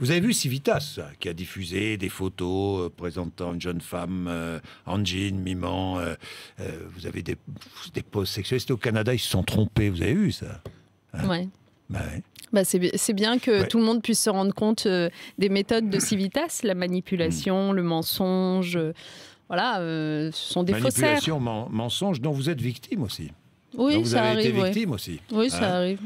Vous avez vu Civitas, qui a diffusé des photos euh, présentant une jeune femme en euh, jean, mimant. Euh, vous avez des, des poses C'était au Canada, ils se sont trompés. Vous avez vu ça hein Oui. Bah bah, c'est bien que tout le monde puisse se rendre compte des méthodes de Civitas, la manipulation, hmm. le mensonge. voilà, ce sont des faussaires. Manipulation, mensonge dont vous êtes victime aussi. Oui, vous ça avez été victime aussi. Oui, ça hein arrive.